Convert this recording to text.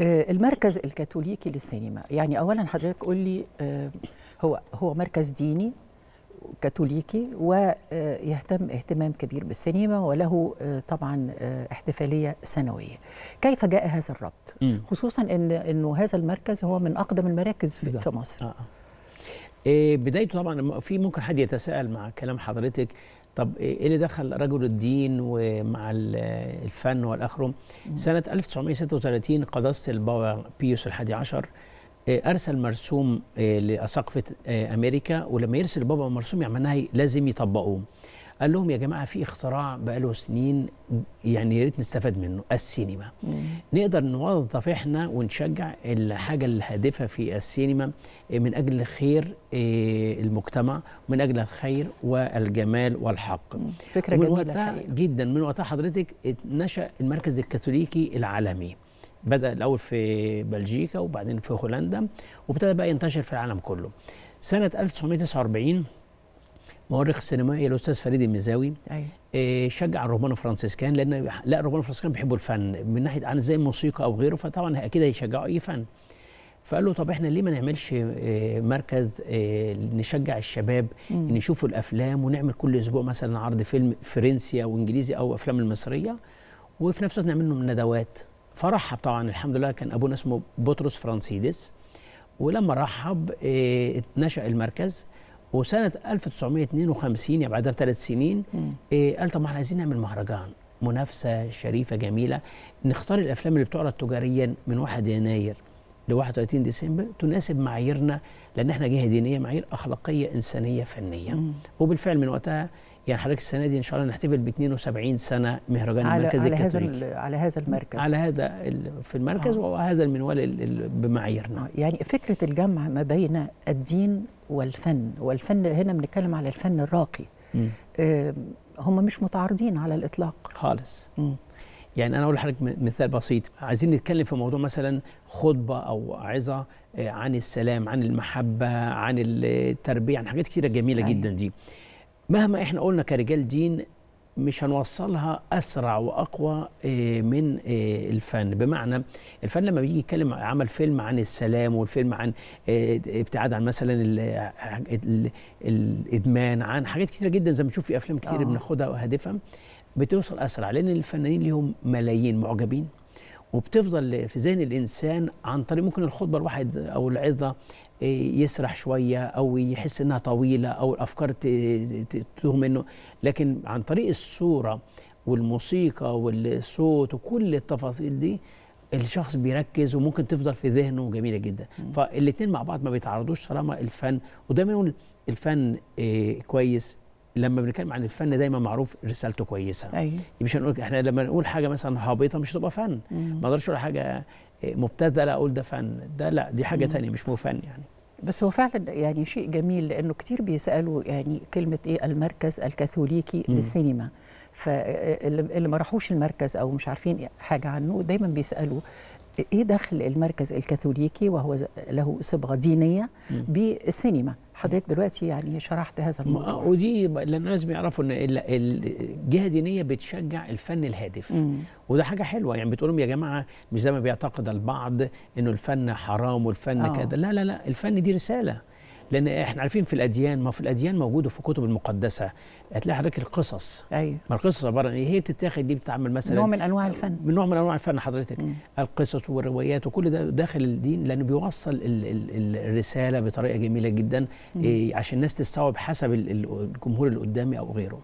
آه، المركز الكاثوليكي للسينما يعني اولا حضرتك قول لي آه، هو هو مركز ديني كاثوليكي ويهتم اهتمام كبير بالسينما وله آه، طبعا احتفاليه سنويه. كيف جاء هذا الربط؟ خصوصا ان انه هذا المركز هو من اقدم المراكز في, في مصر. آه. إيه، بدايته طبعا في ممكن حد يتساءل مع كلام حضرتك طب ايه, إيه اللي دخل رجل الدين ومع الفن والاخرم سنه 1936 قداسه البابا بيوس الحادي عشر إيه، ارسل مرسوم لاساقفه امريكا ولما يرسل البابا مرسوم يعمل لازم يطبقوه قال لهم يا جماعه في اختراع بقاله سنين يعني يا ريت نستفاد منه السينما مم. نقدر نوظف احنا ونشجع الحاجه الهادفه في السينما إيه، من اجل خير إيه، المجتمع ومن اجل الخير والجمال والحق مم. فكره جميله وقتها جدا من وقتها حضرتك نشا المركز الكاثوليكي العالمي بدا الاول في بلجيكا وبعدين في هولندا وابتدى بقى ينتشر في العالم كله سنه 1949 مؤرخ سينمائي الاستاذ فريد المزاوي أيوة. إيه شجع الرهبان فرانسيسكان لان لا الرهبان فرانسيسكان بيحبوا الفن من ناحيه عن زي الموسيقى او غيره فطبعا اكيد هيشجعوا اي فن فقال له طب احنا ليه ما نعملش آه، مركز آه، نشجع الشباب ان يشوفوا الافلام ونعمل كل اسبوع مثلا عرض فيلم فرنسي او انجليزي او افلام المصريه وفي نفس الوقت نعمل لهم ندوات فرحب طبعا الحمد لله كان ابونا اسمه بطرس فرانسيدس ولما رحب آه، اتنشا المركز وسنه 1952 يعني بعدها بثلاث سنين إيه قال طب ما احنا عايزين نعمل مهرجان منافسه شريفه جميله نختار الافلام اللي بتعرض تجاريا من 1 يناير ل 31 ديسمبر تناسب معاييرنا لان احنا جهه دينيه معايير اخلاقيه انسانيه فنيه مم. وبالفعل من وقتها يعني حضرتك السنه دي ان شاء الله نحتفل ب 72 سنه مهرجان على المركز على الكاثوليكي هذا على هذا المركز على هذا في المركز آه. وهذا المنوال بمعاييرنا آه. يعني فكره الجمع ما بين الدين والفن والفن هنا بنتكلم على الفن الراقي آه هم مش متعارضين على الاطلاق خالص م. يعني انا اقول لحضرتك مثال بسيط عايزين نتكلم في موضوع مثلا خطبه او عظه آه، عن السلام عن المحبه عن التربيه عن حاجات كثيره جميله أي. أيوة. جدا دي مهما احنا قلنا كرجال دين مش هنوصلها اسرع واقوى آه، من آه، الفن بمعنى الفن لما بيجي يتكلم عمل فيلم عن السلام والفيلم عن آه، ابتعاد عن مثلا الادمان عن حاجات كتيره جدا زي ما بنشوف في افلام كتير آه. بناخدها وهادفه بتوصل اسرع لان الفنانين ليهم ملايين معجبين وبتفضل في ذهن الانسان عن طريق ممكن الخطبه الواحد او العظه يسرح شويه او يحس انها طويله او الافكار تتوه منه لكن عن طريق الصوره والموسيقى والصوت وكل التفاصيل دي الشخص بيركز وممكن تفضل في ذهنه جميله جدا فالاثنين مع بعض ما بيتعرضوش طالما الفن ودايما يقول الفن آه، كويس لما بنتكلم عن الفن دايما معروف رسالته كويسه أيوة. مش هنقول احنا لما نقول حاجه مثلا هابطه مش تبقى فن مم. ما اقدرش اقول حاجه إيه، مبتذله اقول ده فن ده لا دي حاجه مم. تانية مش مو فن يعني بس هو فعلا يعني شيء جميل لانه كتير بيسالوا يعني كلمه ايه المركز الكاثوليكي مم. للسينما فاللي ما راحوش المركز او مش عارفين حاجه عنه دايما بيسالوا ايه دخل المركز الكاثوليكي وهو له صبغه دينيه بالسينما حضرتك دلوقتي يعني شرحت هذا الموضوع ودي لان الناس بيعرفوا ان الجهه الدينيه بتشجع الفن الهادف مم. وده حاجه حلوه يعني بتقول لهم يا جماعه مش زي ما بيعتقد البعض انه الفن حرام والفن آه. كذا لا لا لا الفن دي رساله لان احنا عارفين في الاديان ما في الاديان موجوده في الكتب المقدسه هتلاقي حضرتك القصص ايوه ما القصص عباره عن ايه هي بتتاخد دي بتتعمل مثلا نوع من انواع الفن من نوع من انواع الفن حضرتك مم. القصص والروايات وكل ده داخل الدين لانه بيوصل الـ الـ الرساله بطريقه جميله جدا إيه عشان الناس تستوعب حسب الجمهور اللي قدامي او غيره